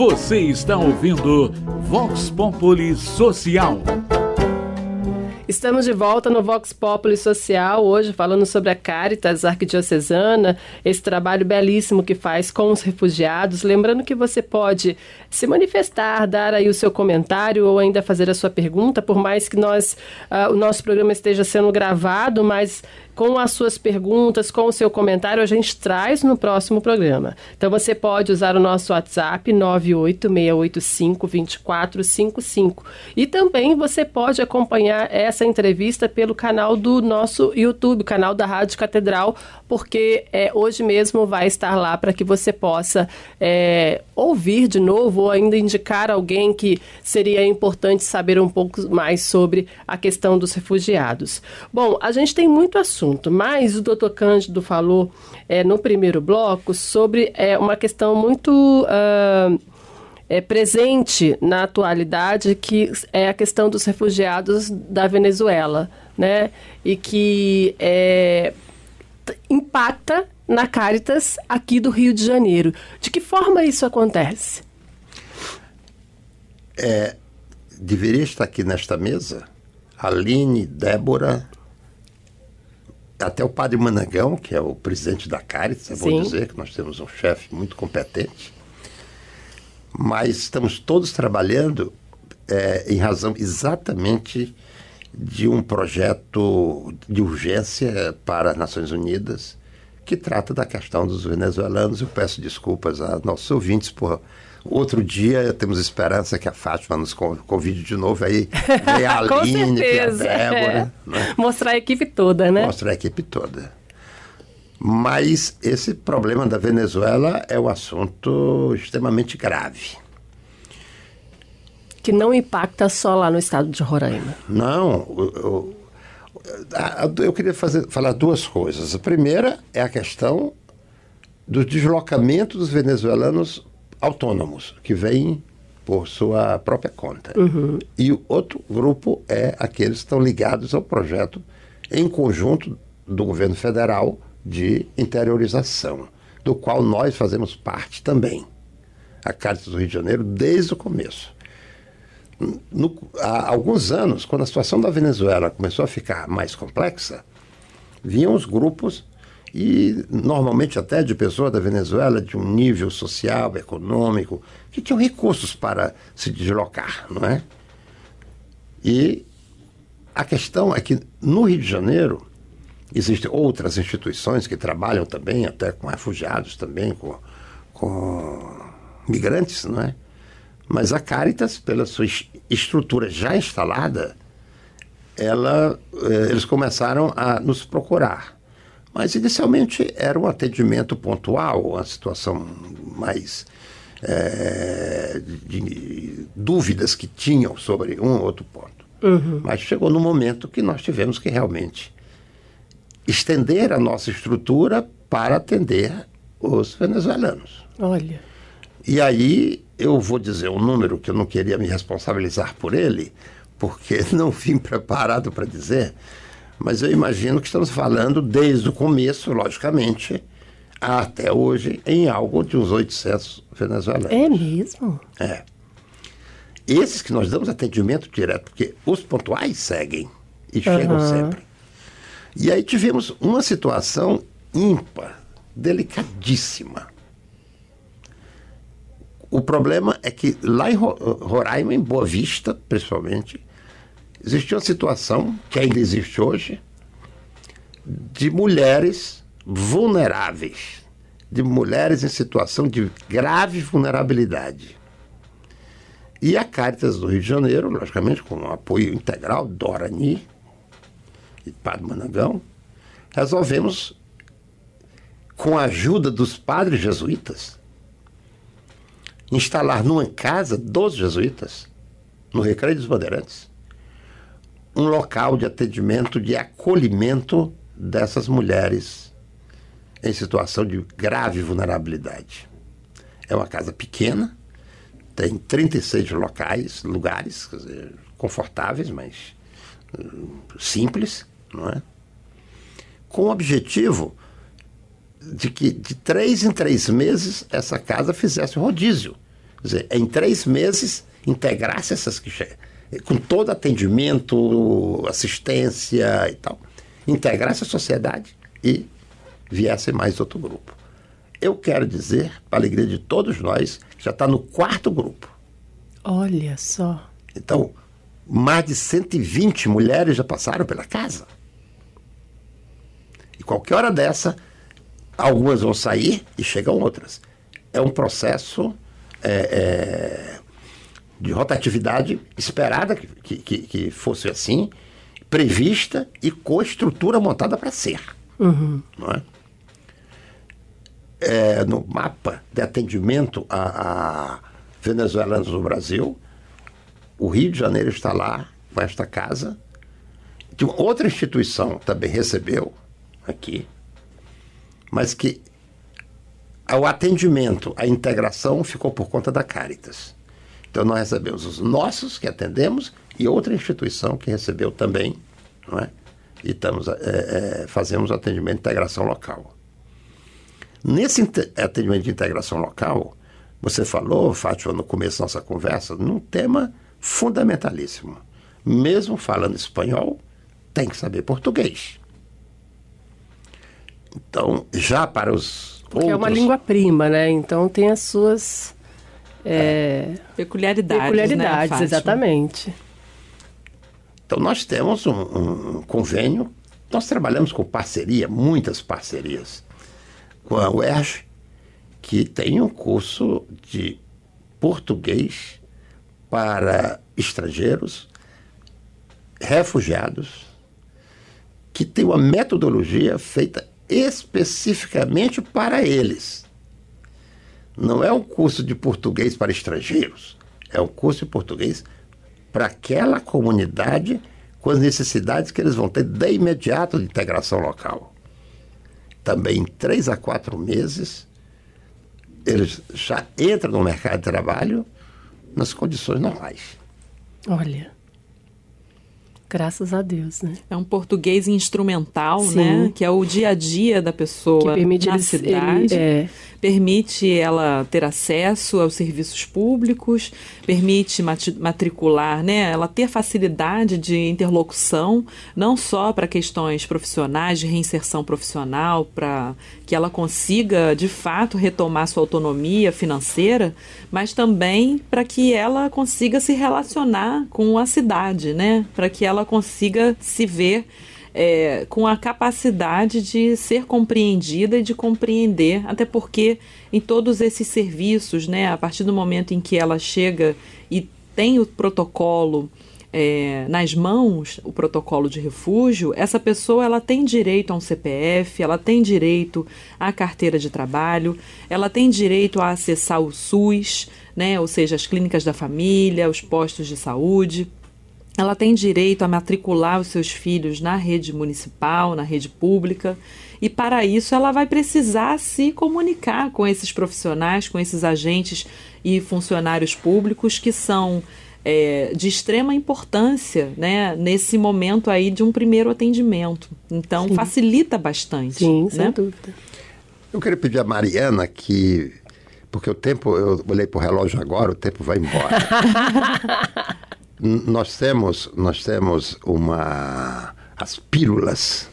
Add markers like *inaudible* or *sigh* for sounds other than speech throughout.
Você está ouvindo Vox Populi Social. Estamos de volta no Vox Populi Social, hoje falando sobre a Caritas Arquidiocesana, esse trabalho belíssimo que faz com os refugiados. Lembrando que você pode se manifestar, dar aí o seu comentário ou ainda fazer a sua pergunta, por mais que nós, uh, o nosso programa esteja sendo gravado, mas com as suas perguntas, com o seu comentário, a gente traz no próximo programa. Então você pode usar o nosso WhatsApp 986852455 e também você pode acompanhar essa entrevista pelo canal do nosso YouTube, canal da Rádio Catedral, porque é, hoje mesmo vai estar lá para que você possa é, ouvir de novo ou ainda indicar alguém que seria importante saber um pouco mais sobre a questão dos refugiados. Bom, a gente tem muito assunto assunto, mas o doutor Cândido falou é, no primeiro bloco sobre é, uma questão muito uh, é, presente na atualidade, que é a questão dos refugiados da Venezuela, né? E que é, impacta na Caritas aqui do Rio de Janeiro. De que forma isso acontece? É, deveria estar aqui nesta mesa Aline, Débora, Tá até o padre Managão, que é o presidente da Caritas, é bom dizer que nós temos um chefe muito competente, mas estamos todos trabalhando é, em razão exatamente de um projeto de urgência para as Nações Unidas que trata da questão dos venezuelanos. Eu peço desculpas a nossos ouvintes por Outro dia temos esperança que a Fátima nos convide de novo aí. Vem a *laughs* Aline, vem a Débora. É. Né? Mostrar a equipe toda, né? Mostrar a equipe toda. Mas esse problema da Venezuela é um assunto extremamente grave. Que não impacta só lá no estado de Roraima. Não. Eu, eu, eu queria fazer, falar duas coisas. A primeira é a questão do deslocamento dos venezuelanos autônomos, que vêm por sua própria conta. Uhum. E o outro grupo é aqueles que estão ligados ao projeto em conjunto do governo federal de interiorização, do qual nós fazemos parte também. A Caritas do Rio de Janeiro desde o começo. No, há alguns anos, quando a situação da Venezuela começou a ficar mais complexa, vinham os grupos e normalmente até de pessoa da Venezuela de um nível social, econômico, que tinham recursos para se deslocar, não é? E a questão é que no Rio de Janeiro existem outras instituições que trabalham também, até com refugiados também, com, com migrantes, não é? Mas a Caritas, pela sua estrutura já instalada, ela, eh, eles começaram a nos procurar mas inicialmente era um atendimento pontual, uma situação mais é, de dúvidas que tinham sobre um ou outro ponto. Uhum. Mas chegou no momento que nós tivemos que realmente estender a nossa estrutura para atender os venezuelanos. Olha. E aí eu vou dizer um número que eu não queria me responsabilizar por ele, porque *laughs* não vim preparado para dizer, mas eu imagino que estamos falando desde o começo, logicamente, até hoje, em algo de uns 800 venezuelanos. É mesmo? É. Esses que nós damos atendimento direto, porque os pontuais seguem e uhum. chegam sempre. E aí tivemos uma situação ímpar, delicadíssima. O problema é que lá em Roraima, em Boa Vista, principalmente, Existia uma situação, que ainda existe hoje, de mulheres vulneráveis, de mulheres em situação de grave vulnerabilidade. E a Caritas do Rio de Janeiro, logicamente com o apoio integral do Orani e do Padre Manangão, resolvemos, com a ajuda dos padres jesuítas, instalar numa casa dos jesuítas, no Recreio dos Bandeirantes, um local de atendimento, de acolhimento dessas mulheres em situação de grave vulnerabilidade. É uma casa pequena, tem 36 locais, lugares dizer, confortáveis, mas hum, simples, não é? Com o objetivo de que de três em três meses essa casa fizesse rodízio. Quer dizer, em três meses integrasse essas que chegam com todo atendimento, assistência e tal, integrasse a sociedade e viesse mais outro grupo. Eu quero dizer, para a alegria de todos nós, já está no quarto grupo. Olha só. Então, mais de 120 mulheres já passaram pela casa. E qualquer hora dessa, algumas vão sair e chegam outras. É um processo é, é, de rotatividade esperada que, que, que fosse assim, prevista e com estrutura montada para ser. Uhum. Não é? É, no mapa de atendimento a, a, venezuelanos no Brasil, o Rio de Janeiro está lá, com esta casa. Outra instituição também recebeu aqui, mas que o atendimento, a integração ficou por conta da Caritas. Então nós recebemos os nossos que atendemos e outra instituição que recebeu também, não é? E estamos, é, é, fazemos atendimento de integração local. Nesse atendimento de integração local, você falou, Fátima, no começo da nossa conversa, num tema fundamentalíssimo. Mesmo falando espanhol, tem que saber português. Então, já para os Porque outros... é uma língua prima, né? Então tem as suas é, peculiaridades. Né, peculiaridades, né, exatamente. Então, nós temos um, um, convênio, nós trabalhamos com parceria, muitas parcerias, com a UERJ, que tem um curso de português para estrangeiros, refugiados, que tem uma metodologia feita especificamente para eles não é um curso de português para estrangeiros, é um curso de português para aquela comunidade com as necessidades que eles vão ter de imediato de integração local. Também em três a quatro meses, eles já entram no mercado de trabalho nas condições normais. Olha. Graças a Deus, né? É um português instrumental, né? Sim. né? Que é o dia a dia da pessoa que permite na ele, cidade. Ele, é... Permite ela ter acesso aos serviços públicos, permite matricular, né? Ela ter facilidade de interlocução, não só para questões profissionais, de reinserção profissional, para que ela consiga, de fato, retomar sua autonomia financeira, mas também para que ela consiga se relacionar com a cidade, né? Para que ela ela consiga se ver é, com a capacidade de ser compreendida e de compreender, até porque em todos esses serviços, né, a partir do momento em que ela chega e tem o protocolo é, nas mãos, o protocolo de refúgio, essa pessoa ela tem direito a um CPF, ela tem direito à carteira de trabalho, ela tem direito a acessar o SUS, né, ou seja, as clínicas da família, os postos de saúde ela tem direito a matricular os seus filhos na rede municipal, na rede pública, e para isso ela vai precisar se comunicar com esses profissionais, com esses agentes e funcionários públicos que são é, de extrema importância né, nesse momento aí de um primeiro atendimento. Então, Sim. facilita bastante. Sim, né? sem dúvida. Eu queria pedir a Mariana que porque o tempo, eu olhei para o relógio agora, o tempo vai embora. *laughs* nós temos, nós temos uma as pílulas.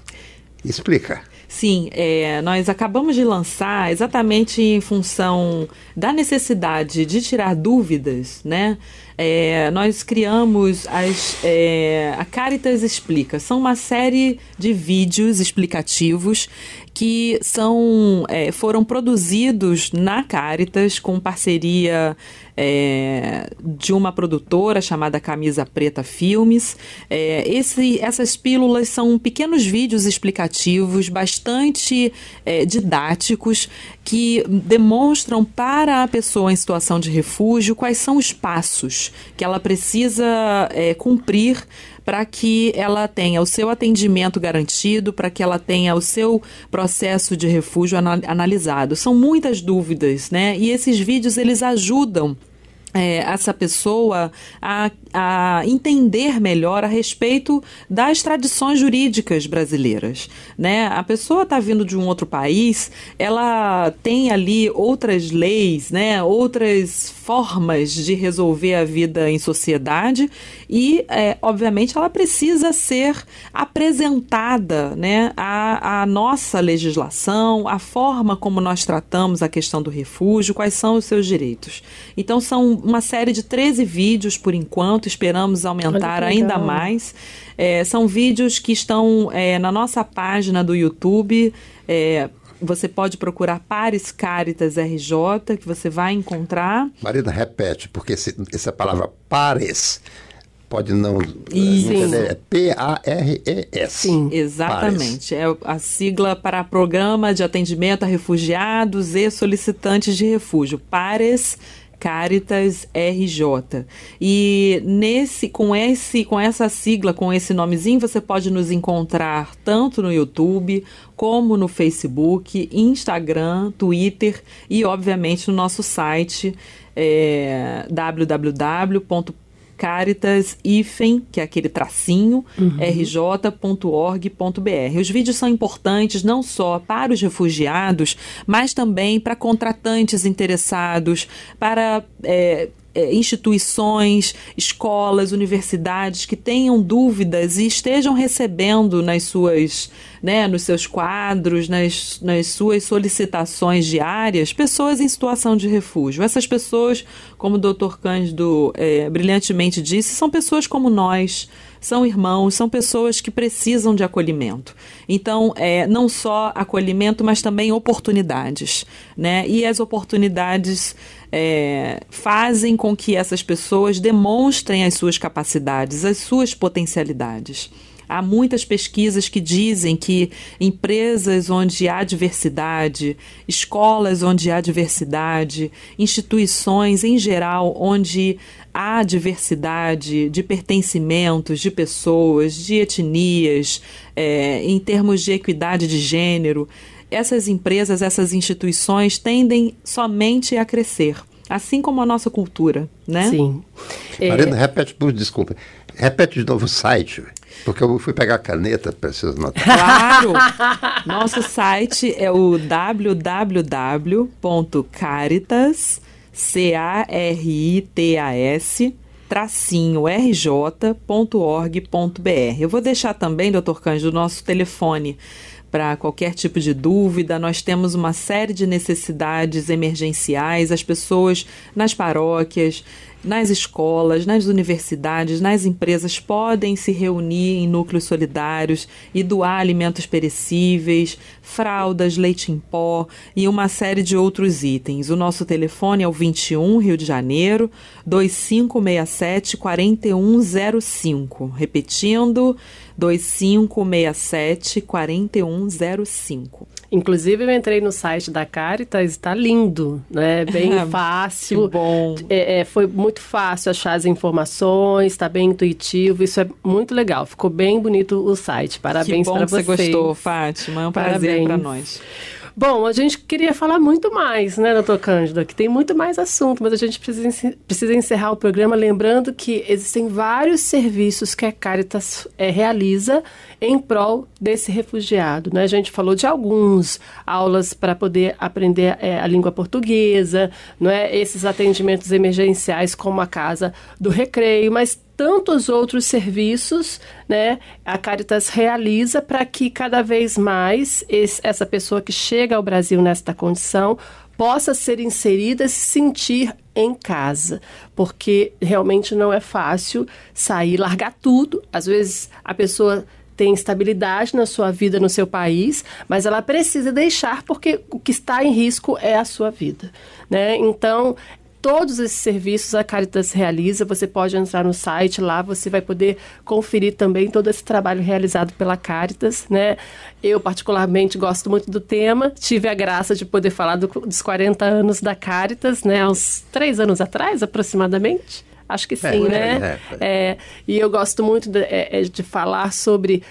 Explica. Sim, é, nós acabamos de lançar exatamente em função da necessidade de tirar dúvidas, né? É, nós criamos as, é, a Caritas Explica. São uma série de vídeos explicativos que são, é, foram produzidos na Caritas com parceria é, de uma produtora chamada Camisa Preta Filmes. É, esse, essas pílulas são pequenos vídeos explicativos, bastante é, didáticos, que demonstram para a pessoa em situação de refúgio quais são os passos que ela precisa é, cumprir para que ela tenha o seu atendimento garantido, para que ela tenha o seu processo de refúgio analisado. São muitas dúvidas, né? E esses vídeos eles ajudam é, essa pessoa a, a, entender melhor a respeito das tradições jurídicas brasileiras. Né? A pessoa está vindo de um outro país, ela tem ali outras leis, né? outras formas de resolver a vida em sociedade e, é, obviamente, ela precisa ser apresentada né? à, a nossa legislação, à forma como nós tratamos a questão do refúgio, quais são os seus direitos. Então, são uma série de 13 vídeos por enquanto, esperamos aumentar ainda mais. É, são vídeos que estão é, na nossa página do YouTube. É, você pode procurar Pares Caritas RJ, que você vai encontrar. Marina, repete, porque esse, essa palavra pares pode não é, Isso. entender. É P-A-R-E-S. Sim, exatamente. Pares. É a sigla para Programa de Atendimento a Refugiados e Solicitantes de Refúgio. Pares Caritas RJ. E nesse, com esse, com essa sigla, com esse nomezinho, você pode nos encontrar tanto no YouTube como no Facebook, Instagram, Twitter e, obviamente, no nosso site é, Caritas ifen, que é aquele tracinho, uhum. rj.org.br. Os vídeos são importantes não só para os refugiados, mas também para contratantes interessados, para é, é, instituições, escolas, universidades que tenham dúvidas e estejam recebendo nas suas, né, nos seus quadros, nas, nas suas solicitações diárias, pessoas em situação de refúgio. Essas pessoas, como o Dr. Cândido é, brilhantemente disse, são pessoas como nós são irmãos, são pessoas que precisam de acolhimento. Então, é, não só acolhimento, mas também oportunidades. Né? E as oportunidades é, fazem com que essas pessoas demonstrem as suas capacidades, as suas potencialidades. Há muitas pesquisas que dizem que empresas onde há diversidade, escolas onde há diversidade, instituições em geral onde há diversidade de pertencimentos, de pessoas, de etnias, é, em termos de equidade de gênero, essas empresas, essas instituições tendem somente a crescer, assim como a nossa cultura, né? Sim. Marina, é... repete, desculpa, repete de novo o site porque eu fui pegar a caneta, para preciso notar. Claro! Nosso site é o www.caritas, r i t a s tracinho rj.org.br. Eu vou deixar também, doutor Cândido, o nosso telefone para qualquer tipo de dúvida. Nós temos uma série de necessidades emergenciais, as pessoas nas paróquias, nas escolas, nas universidades, nas empresas podem se reunir em núcleos solidários e doar alimentos perecíveis, fraldas, leite em pó e uma série de outros itens. O nosso telefone é o 21 Rio de Janeiro 2567 4105. Repetindo, 2567 4105. Inclusive, eu entrei no site da Caritas, está lindo, né? *laughs* Bem fácil. que bom. É, é, foi muito fácil achar as informações, está bem intuitivo, isso é muito legal. Ficou bem bonito o site. Parabéns para você. Que bom que você gostou, Fátima. É um prazer para nós. Bom, a gente queria falar muito mais, né, doutor Cândido? Que tem muito mais assunto, mas a gente precisa, precisa encerrar o programa lembrando que existem vários serviços que a Caritas é, realiza em prol desse refugiado, né? A gente falou de alguns alguns aulas para poder aprender é, a língua portuguesa, não é? Esses atendimentos emergenciais como a casa do recreio, mas tantos outros serviços, né? A Caritas realiza para que cada vez mais esse, essa pessoa que chega ao Brasil nesta condição possa ser inserida e se sentir em casa, porque realmente não é fácil sair, largar tudo. Às vezes a pessoa tem estabilidade na sua vida no seu país, mas ela precisa deixar porque o que está em risco é a sua vida, né? Então, todos esses serviços a Caritas realiza. Você pode entrar no site lá, você vai poder conferir também todo esse trabalho realizado pela Caritas, né? Eu particularmente gosto muito do tema. Tive a graça de poder falar do, dos 40 anos da Caritas, né? Há uns três anos atrás, aproximadamente. Acho que é, sim, é, né? É, é, é, e eu gosto muito de, é, de falar sobre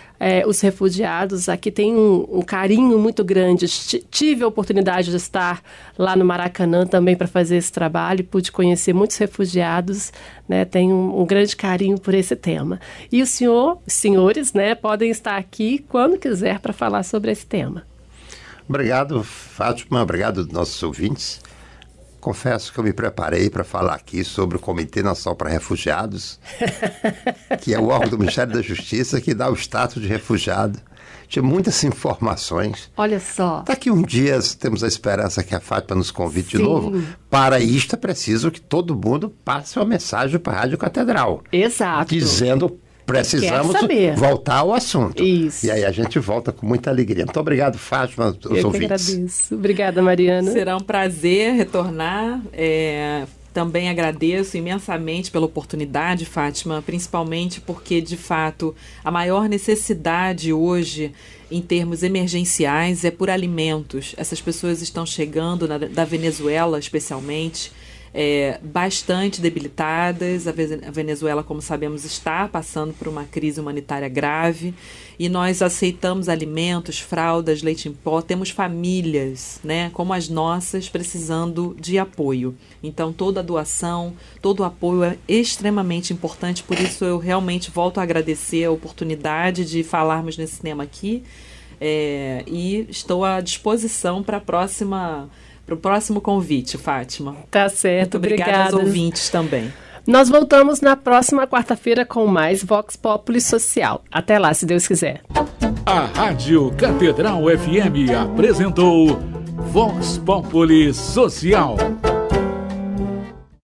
os refugiados. Aqui tem um, um carinho muito grande. tive a oportunidade de estar lá no Maracanã também para fazer esse trabalho. Pude conhecer muitos refugiados. Né? Tenho um, um, grande carinho por esse tema. E o senhor, senhores, né, podem estar aqui quando quiser para falar sobre esse tema. Obrigado, Fátima. Obrigado, nossos ouvintes. Confesso que eu me preparei para falar aqui sobre o Comitê Nacional para Refugiados, *laughs* que é o órgão do Ministério da Justiça que dá o status de refugiado. Tinha muitas informações. Olha só. Daqui tá um dia temos a esperança que a Fátima nos convide Sim. de novo. Para isto é preciso que todo mundo passe uma mensagem para a Rádio Catedral. Exato. Dizendo precisamos voltar ao assunto. Isso. E aí a gente volta com muita alegria. Muito obrigado, Fátima, os Eu ouvintes. agradeço. Obrigada, Mariana. Será um prazer retornar. É... Também agradeço imensamente pela oportunidade, Fátima, principalmente porque, de fato, a maior necessidade hoje, em termos emergenciais, é por alimentos. Essas pessoas estão chegando, na, da Venezuela especialmente, é, bastante debilitadas. A Venezuela, como sabemos, está passando por uma crise humanitária grave e nós aceitamos alimentos, fraldas, leite em pó. Temos famílias, né, como as nossas, precisando de apoio. Então, toda a doação, todo o apoio é extremamente importante. Por isso, eu realmente volto a agradecer a oportunidade de falarmos nesse tema aqui. É, e estou à disposição para a próxima para o próximo convite, Fátima. Tá certo, Muito obrigada. Obrigada aos ouvintes também. Nós voltamos na próxima quarta-feira com mais Vox Populi Social. Até lá, se Deus quiser. A Rádio Catedral FM apresentou Vox Populi Social.